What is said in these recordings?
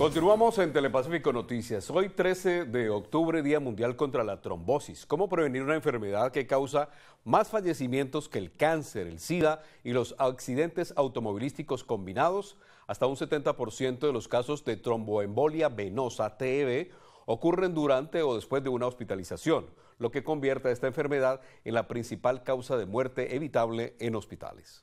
Continuamos en Telepacífico Noticias. Hoy 13 de octubre, Día Mundial contra la Trombosis. ¿Cómo prevenir una enfermedad que causa más fallecimientos que el cáncer, el SIDA y los accidentes automovilísticos combinados? Hasta un 70% de los casos de tromboembolia venosa, TEV, ocurren durante o después de una hospitalización, lo que convierte a esta enfermedad en la principal causa de muerte evitable en hospitales.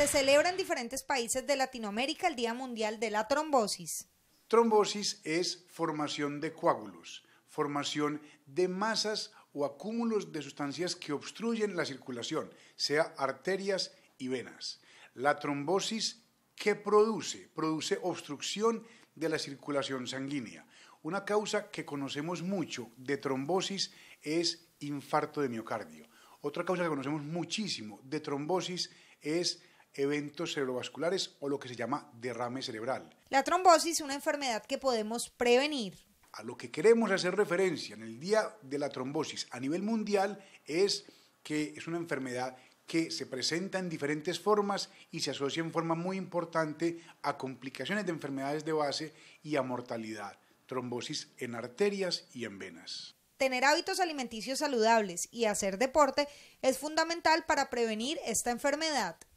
se celebra en diferentes países de Latinoamérica el Día Mundial de la Trombosis. Trombosis es formación de coágulos, formación de masas o acúmulos de sustancias que obstruyen la circulación, sea arterias y venas. La trombosis, que produce? Produce obstrucción de la circulación sanguínea. Una causa que conocemos mucho de trombosis es infarto de miocardio. Otra causa que conocemos muchísimo de trombosis es eventos cerebrovasculares o lo que se llama derrame cerebral. La trombosis es una enfermedad que podemos prevenir. A lo que queremos hacer referencia en el Día de la Trombosis a nivel mundial es que es una enfermedad que se presenta en diferentes formas y se asocia en forma muy importante a complicaciones de enfermedades de base y a mortalidad, trombosis en arterias y en venas. Tener hábitos alimenticios saludables y hacer deporte es fundamental para prevenir esta enfermedad.